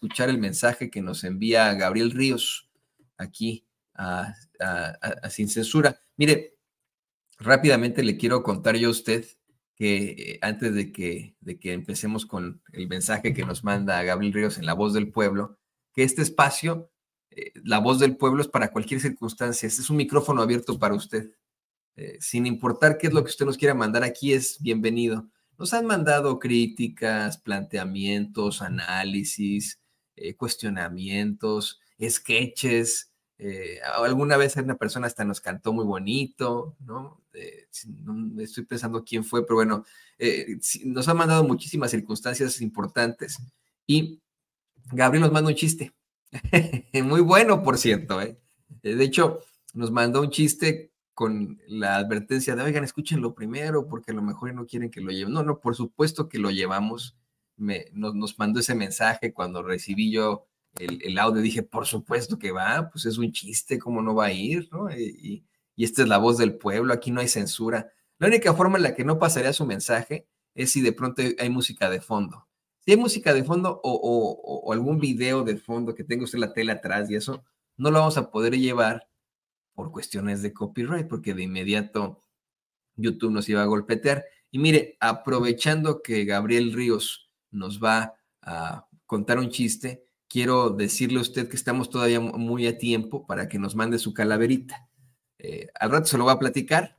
escuchar el mensaje que nos envía Gabriel Ríos aquí a, Sin Censura. Mire, rápidamente le quiero contar yo a usted que eh, antes de que, de que empecemos con el mensaje que nos manda Gabriel Ríos en La Voz del Pueblo, que este espacio, eh, La Voz del Pueblo, es para cualquier circunstancia. Este es un micrófono abierto para usted. Eh, sin importar qué es lo que usted nos quiera mandar aquí, es bienvenido. Nos han mandado críticas, planteamientos, análisis, eh, cuestionamientos, sketches. Eh, alguna vez una persona hasta nos cantó muy bonito, ¿no? Eh, estoy pensando quién fue, pero bueno, nos ha mandado muchísimas circunstancias importantes. Y Gabriel nos mandó un chiste, muy bueno, por cierto. De hecho, nos mandó un chiste con la advertencia de, oigan, escúchenlo primero porque a lo mejor no quieren que lo lleven. No, no, por supuesto que lo llevamos nos, mandó ese mensaje cuando recibí yo el, audio. Dije, por supuesto que va, pues es un chiste, ¿cómo no va a ir? ¿no? Y, esta es la voz del pueblo, aquí no hay censura. La única forma en la que no pasaría su mensaje es si de pronto hay música de fondo. Si hay música de fondo o, o algún video de fondo que tenga usted la tela atrás y eso, no lo vamos a poder llevar por cuestiones de copyright, porque de inmediato YouTube nos iba a golpetear. Y mire, aprovechando que Gabriel Ríos nos va a contar un chiste, quiero decirle a usted que estamos todavía muy a tiempo para que nos mande su calaverita. Eh, al rato se lo va a platicar,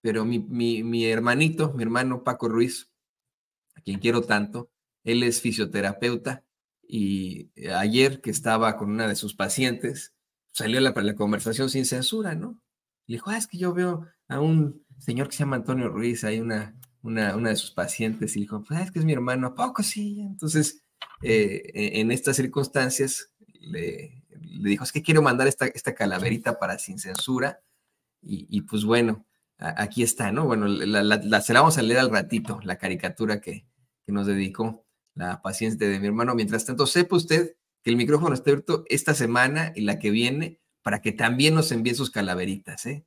pero mi, hermanito, mi hermano Paco Ruiz, a quien quiero tanto, él es fisioterapeuta y eh, ayer que estaba con una de sus pacientes, salió la, la conversación sin censura, ¿no? Le dijo, ah, es que yo veo a un señor que se llama Antonio Ruiz, hay una una, de sus pacientes y dijo, pues, es que es mi hermano, ¿a poco sí? Entonces, eh, e, en estas circunstancias, le, dijo, es que quiero mandar esta, esta calaverita para sin censura. Y, pues bueno, aquí está, ¿no? Bueno, la, se la vamos a leer al ratito, la caricatura que, que nos dedicó la paciente de mi hermano. Mientras tanto, sepa usted que el micrófono está abierto esta semana y la que viene para que también nos envíe sus calaveritas, ¿eh?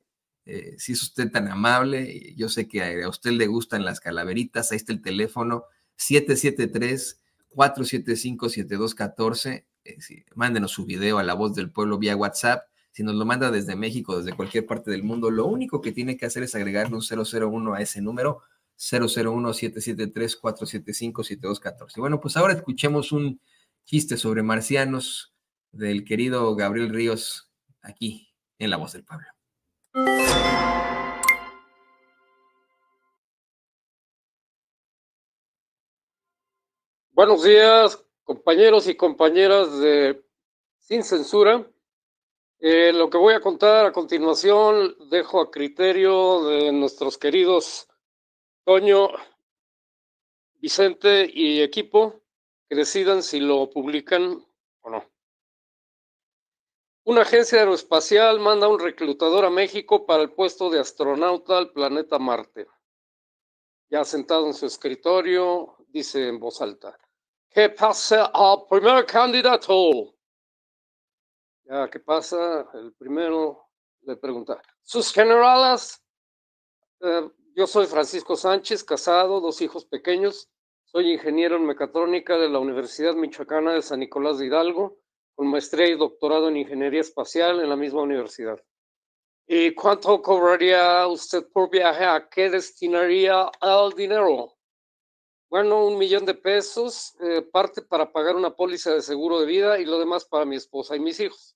Eh, si es usted tan amable, yo sé que a usted le gustan las calaveritas, ahí está el teléfono 773-475-7214. Eh, mándenos su video a la voz del pueblo vía WhatsApp. Si nos lo manda desde México, desde cualquier parte del mundo, lo único que tiene que hacer es agregarle un 001 a ese número, 001-773-475-7214. Bueno, pues ahora escuchemos un chiste sobre marcianos del querido Gabriel Ríos aquí en La Voz del Pueblo. Buenos días, compañeros y compañeras de Sin Censura. Eh, lo que voy a contar a continuación dejo a criterio de nuestros queridos Toño, Vicente y equipo que decidan si lo publican o no. Una agencia aeroespacial manda un reclutador a México para el puesto de astronauta al planeta Marte. Ya sentado en su escritorio, dice en voz alta, ¿qué pasa al primer candidato? Ya ¿Qué pasa, el primero le pregunta, ¿sus generales? Eh, yo soy Francisco Sánchez, casado, dos hijos pequeños, soy ingeniero en mecatrónica de la Universidad Michoacana de San Nicolás de Hidalgo con maestría y doctorado en ingeniería espacial en la misma universidad. ¿Y cuánto cobraría usted por viaje? ¿A qué destinaría el dinero? Bueno, un millón de pesos, eh, parte para pagar una póliza de seguro de vida y lo demás para mi esposa y mis hijos.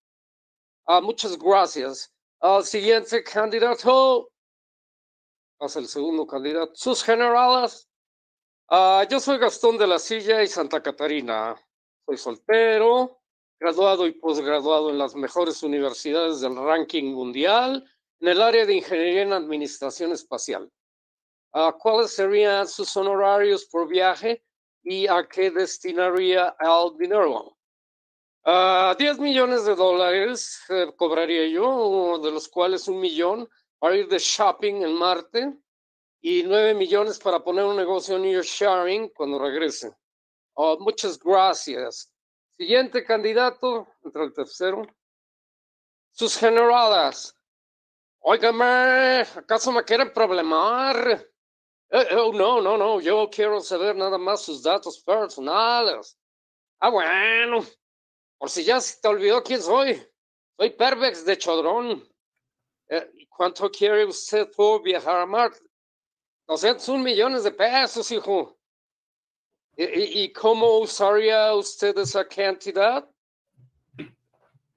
Ah, muchas gracias. Al siguiente candidato. Pasa el segundo candidato. Sus generales. Ah, yo soy Gastón de la Silla y Santa Catarina. Soy soltero graduado y posgraduado en las mejores universidades del ranking mundial en el área de ingeniería en administración espacial. ¿Cuáles serían sus honorarios por viaje y a qué destinaría el dinero? 10 millones de dólares eh, cobraría yo, de los cuales un millón para ir de shopping en Marte y 9 millones para poner un negocio en New Sharing cuando regrese. Ah, muchas gracias. Siguiente candidato, entre el tercero. Sus generadas. Óigame, ¿acaso me quieren problemar? Eh, eh, oh, no, no, no, yo quiero saber nada más sus datos personales. Ah, bueno, por si ya se te olvidó quién soy. Soy Pervex de Chodrón. Eh, ¿Cuánto quiere usted por viajar a Marte? 201 millones de pesos, hijo. ¿Y, cómo usaría usted esa cantidad?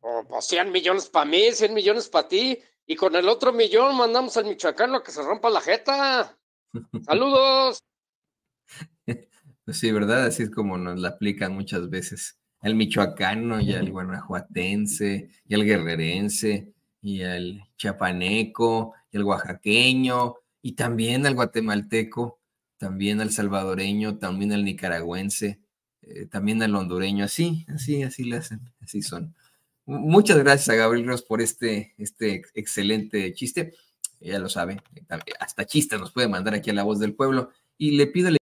Oh, pues 100 millones para mí, 100 millones para ti. Y con el otro millón mandamos al Michoacano a que se rompa la jeta. Saludos. Pues sí, ¿verdad? Así es como nos la aplican muchas veces. El michoacano y al guanajuatense y el guerrerense y el chapaneco y el oaxaqueño y también el guatemalteco también al salvadoreño, también al nicaragüense, eh, también al hondureño, así, así, así le hacen, así son. Muchas gracias a Gabriel Ross por este, este excelente chiste. Ya lo sabe, eh, hasta chistes nos puede mandar aquí a la voz del pueblo. Y le pido